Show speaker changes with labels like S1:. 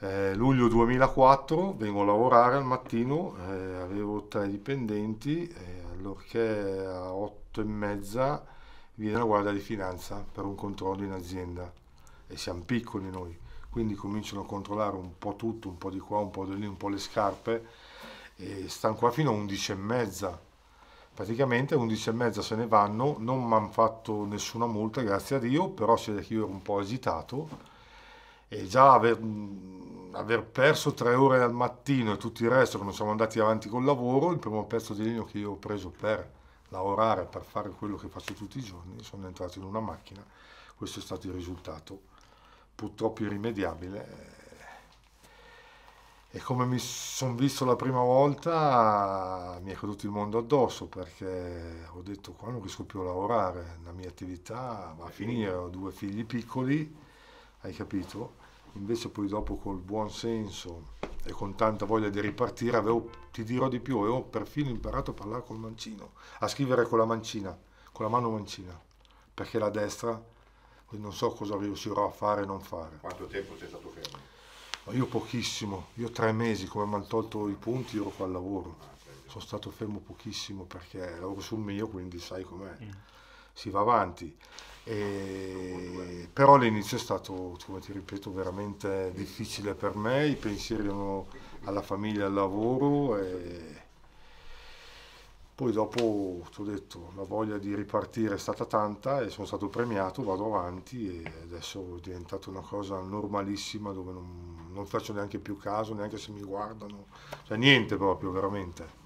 S1: Eh, luglio 2004 vengo a lavorare al mattino, eh, avevo tre dipendenti, eh, allorché a 8 e mezza viene la guardia di finanza per un controllo in azienda e siamo piccoli noi, quindi cominciano a controllare un po' tutto, un po' di qua, un po' di lì, un po' le scarpe e stanno qua fino a 11 e mezza. Praticamente a 11 e mezza se ne vanno, non mi hanno fatto nessuna multa, grazie a Dio, però si vede che io ero un po' agitato e già aver, aver, perso tre ore al mattino e tutto il resto che non siamo andati avanti col lavoro, il primo pezzo di legno che io ho preso per lavorare, per fare quello che faccio tutti i giorni, sono entrato in una macchina, questo è stato il risultato purtroppo irrimediabile. E come mi sono visto la prima volta mi è caduto il mondo addosso perché ho detto qua non riesco più a lavorare, la mia attività va a finire, ho due figli piccoli hai capito? Invece poi dopo col buon senso e con tanta voglia di ripartire, avevo, ti dirò di più, avevo perfino imparato a parlare col mancino, a scrivere con la mancina, con la mano mancina, perché la destra non so cosa riuscirò a fare e non fare. Quanto tempo sei stato fermo? Ma io pochissimo, io tre mesi, come mi hanno tolto i punti, ero qua al lavoro. Ah, Sono stato fermo pochissimo perché lavoro sul mio, quindi sai com'è. Mm. Si va avanti. E però l'inizio è stato, come ti ripeto, veramente difficile per me, i pensieri erano alla famiglia, al lavoro e poi dopo ti ho detto la voglia di ripartire è stata tanta e sono stato premiato, vado avanti e adesso è diventata una cosa normalissima dove non, non faccio neanche più caso, neanche se mi guardano, cioè niente proprio veramente.